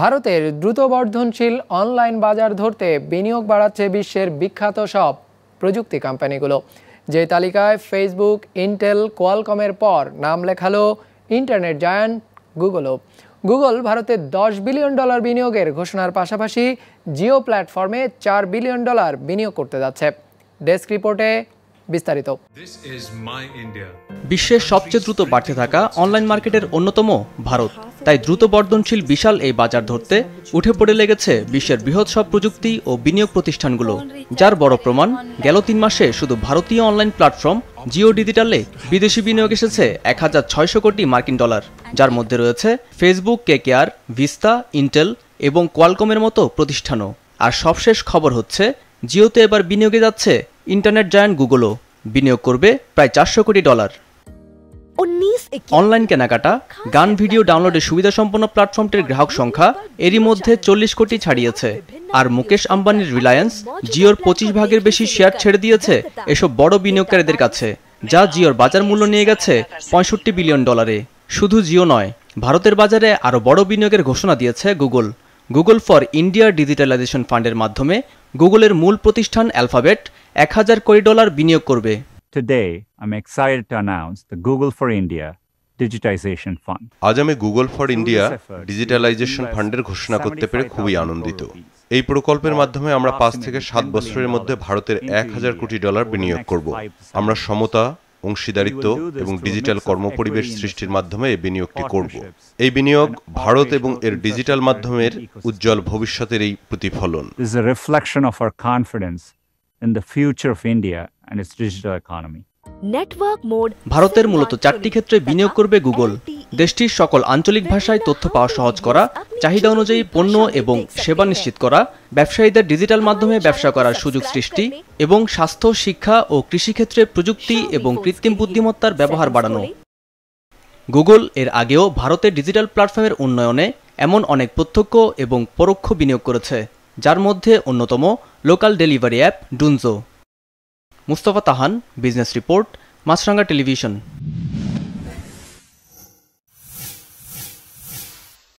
ভারতের দ্রুত বর্ধনশীল অনলাইন বাজার ধরতে বিনিয়োগ বাড়াচ্ছে বিশ্বের বিখ্যাত সব প্রযুক্তি কোম্পানিগুলো যে তালিকায় ফেসবুক ইন্টেল কোয়ালকমের পর নাম লেখালো ইন্টারনেট জায়ান্ট গুগলও গুগল ভারতে দশ বিলিয়ন ডলার বিনিয়োগের ঘোষণার পাশাপাশি জিও প্ল্যাটফর্মে চার বিলিয়ন ডলার বিনিয়োগ করতে যাচ্ছে ডেস্ক রিপোর্টে বিস্তারিত বিশ্বের সবচেয়ে দ্রুত বাড়তে থাকা অনলাইন মার্কেটের অন্যতম ভারত তাই দ্রুত বর্ধনশীল বিশাল এই বাজার ধরতে উঠে পড়ে লেগেছে বিশ্বের বৃহৎ সব প্রযুক্তি ও বিনিয়োগ প্রতিষ্ঠানগুলো যার বড় প্রমাণ গেল তিন মাসে শুধু ভারতীয় অনলাইন প্ল্যাটফর্ম জিও ডিজিটালে বিদেশি বিনিয়োগ এসেছে এক হাজার ছয়শো কোটি মার্কিন ডলার যার মধ্যে রয়েছে ফেসবুক কেকেআর ভিস্তা ইন্টেল এবং কোয়ালকমের মতো প্রতিষ্ঠানও আর সবশেষ খবর হচ্ছে জিওতে এবার বিনিয়োগে যাচ্ছে ইন্টারনেট জায়ান্ট গুগলও বিনিয়োগ করবে প্রায় চারশো কোটি ডলার অনলাইন কেনাকাটা গান ভিডিও ডাউনলোডের সুবিধা সম্পন্ন প্ল্যাটফর্মটির গ্রাহক সংখ্যা এরই মধ্যে চল্লিশ কোটি ছাড়িয়েছে আর মুকেশ আম্বানির রিলায়েন্স জিওর পঁচিশ ভাগের বেশি শেয়ার ছেড়ে দিয়েছে এসব বড় বিনিয়োগকারীদের কাছে যা জিওর বাজার মূল্য নিয়ে গেছে পঁয়ষট্টি বিলিয়ন ডলারে শুধু জিও নয় ভারতের বাজারে আরও বড় বিনিয়োগের ঘোষণা দিয়েছে Google Google for India digitalization ফান্ডের মাধ্যমে গুগলের মূল প্রতিষ্ঠান অ্যালফাবেট এক হাজার কোটি ডলার বিনিয়োগ করবে Today, I'm excited to announce the Google for India Digitization Fund. আজ আমি গুগল ফর ইন্ডিয়া ডিজিটালাইজেশন ফান্ডের ঘোষণা করতে পেরে খুবই আনন্দিত এই প্রকল্পের মাধ্যমে আমরা পাঁচ থেকে সাত বছরের মধ্যে ভারতের এক হাজার কোটি ডলার বিনিয়োগ করব আমরা সমতা অংশীদারিত্ব এবং ডিজিটাল কর্মপরিবেশ সৃষ্টির মাধ্যমে এই বিনিয়োগটি করব এই বিনিয়োগ ভারত এবং এর ডিজিটাল মাধ্যমের উজ্জ্বল ভবিষ্যতের এই প্রতিফলন in the future of India and its digital economy. ভারতের মূলত চারটি ক্ষেত্রে বিনিয়োগ করবে গুগল e দেশটির সকল আঞ্চলিক ভাষায় তথ্য পাওয়া সহজ করা চাহিদা অনুযায়ী পণ্য এবং সেবা নিশ্চিত করা ব্যবসায়ীদের ডিজিটাল মাধ্যমে ব্যবসা করার সুযোগ সৃষ্টি এবং স্বাস্থ্য শিক্ষা ও কৃষিক্ষেত্রে প্রযুক্তি এবং কৃত্রিম বুদ্ধিমত্তার ব্যবহার বাড়ানো গুগল এর আগেও ভারতে ডিজিটাল প্ল্যাটফর্মের উন্নয়নে এমন অনেক প্রত্যক্ষ এবং পরোক্ষ বিনিয়োগ করেছে যার মধ্যে অন্যতম local delivery app Dunzo Mustafa Tahan business report মাছরাঙ্গা টেলিভিশন